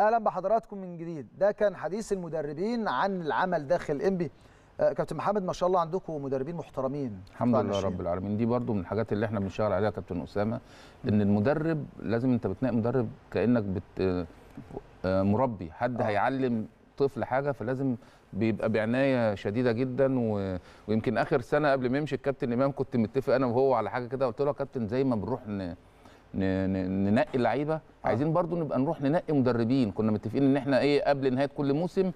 اهلا بحضراتكم من جديد ده كان حديث المدربين عن العمل داخل انبي آه، كابتن محمد ما شاء الله عندكم مدربين محترمين الحمد لله رب العالمين دي برضو من الحاجات اللي احنا بنشتغل عليها كابتن اسامه ان المدرب لازم انت بتنقي مدرب كانك بت آه، مربي حد آه. هيعلم طفل حاجه فلازم بيبقى بعنايه شديده جدا و... ويمكن اخر سنه قبل ما يمشي الكابتن امام كنت متفق انا وهو على حاجه كده قلت له يا كابتن زي ما بنروح ن... ننقي اللعيبه آه. عايزين برضو نبقى نروح ننقي مدربين كنا متفقين ان احنا ايه قبل نهايه كل موسم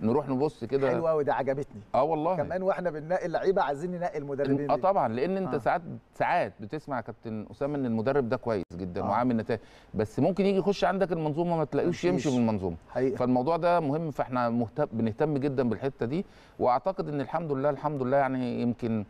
نروح نبص كده حلوه قوي ده عجبتني اه والله كمان واحنا بننقي اللعيبه عايزين ننقي المدربين اه طبعا لان انت آه. ساعات ساعات بتسمع كابتن اسامه ان المدرب ده كويس جدا آه. وعامل نتائج بس ممكن يجي يخش عندك المنظومه ما تلاقيهوش يمشي بالمنظومه المنظومه فالموضوع ده مهم فاحنا بنهتم جدا بالحته دي واعتقد ان الحمد لله الحمد لله يعني يمكن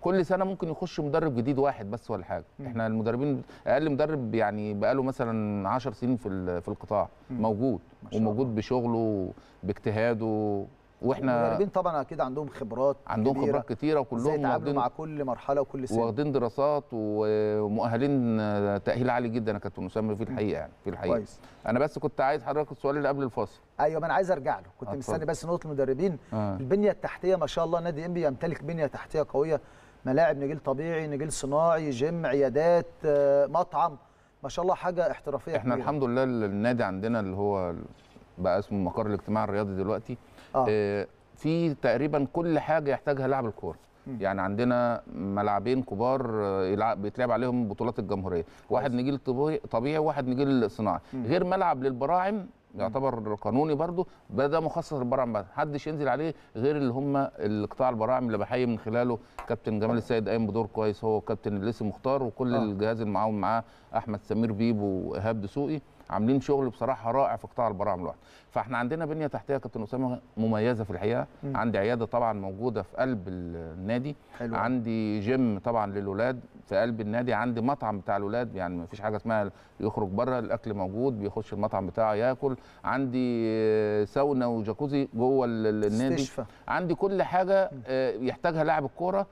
كل سنه ممكن يخش مدرب جديد واحد بس ولا حاجه مم. احنا المدربين اقل مدرب يعني بقاله مثلا 10 سنين في في القطاع مم. موجود وموجود بشغله باجتهاده واحنا المدربين طبعا اكيد عندهم خبرات عندهم كبيرة خبرات كتيره وكلهم واخدين مع كل مرحله وكل سنه واخدين دراسات ومؤهلين آه، تاهيل عالي جدا يا كابتن اسامه في الحقيقه يعني في الحقيقه كويس. انا بس كنت عايز حضرتك السؤال اللي قبل الفاصل ايوه ما انا عايز ارجع له كنت أطلع. مستني بس نقطه المدربين آه. البنيه التحتيه ما شاء الله نادي انبي يمتلك بنيه تحتيه قويه ملاعب نجيل طبيعي نجيل صناعي جيم عيادات آه، مطعم ما شاء الله حاجه احترافيه احنا كبيرة. الحمد لله النادي عندنا اللي هو بقى اسمه مقر الاجتماع الرياضي دلوقتي آه. آه، في تقريبا كل حاجه يحتاجها لاعب الكوره يعني عندنا ملعبين كبار آه، بيتلعب عليهم بطولات الجمهوريه واحد نجيل طبيعي وواحد نجيل صناعي غير ملعب للبراعم يعتبر قانوني برضه ده مخصص للبراعم بس محدش ينزل عليه غير اللي هم القطاع البراعم اللي بحيي من خلاله كابتن جمال السيد قايم بدور كويس هو كابتن الليسي مختار وكل آه. الجهاز المعاون معاه احمد سمير بيب وايهاب دسوقي عاملين شغل بصراحه رائع في قطاع البراعم الواحد فاحنا عندنا بنيه تحتيه كابتن اسامه مميزه في الحقيقه عندي عياده طبعا موجوده في قلب النادي حلو. عندي جيم طبعا للولاد في قلب النادي عندي مطعم بتاع الولاد يعني ما فيش حاجه اسمها يخرج بره الاكل موجود بيخش المطعم بتاعه ياكل عندي آه، ساونا وجاكوزي جوه النادي استشفى. عندي كل حاجه آه، يحتاجها لاعب الكوره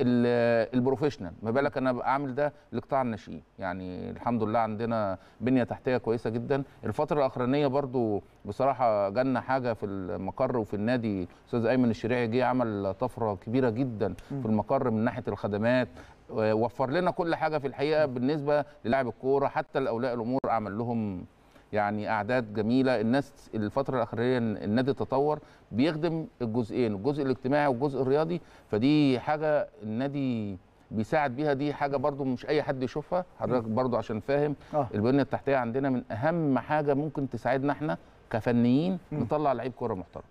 البروفيشنال ما بالك انا بعمل ده لقطاع الناشئين يعني الحمد لله عندنا بنيه تحتيه كويسه جدا الفتره الاخرانيه برضو بصراحه جالنا حاجه في المقر وفي النادي استاذ ايمن الشريعي جه عمل طفره كبيره جدا في المقر من ناحيه الخدمات وفر لنا كل حاجه في الحقيقه بالنسبه للاعب الكوره حتى الاولياء الامور عمل لهم يعني اعداد جميله الناس الفتره الاخيره النادي تطور بيخدم الجزئين الجزء الاجتماعي والجزء الرياضي فدي حاجه النادي بيساعد بيها دي حاجه برضو مش اي حد يشوفها حضرتك برضو عشان فاهم آه. البنيه التحتيه عندنا من اهم حاجه ممكن تساعدنا احنا كفنيين نطلع لعيب كره محترم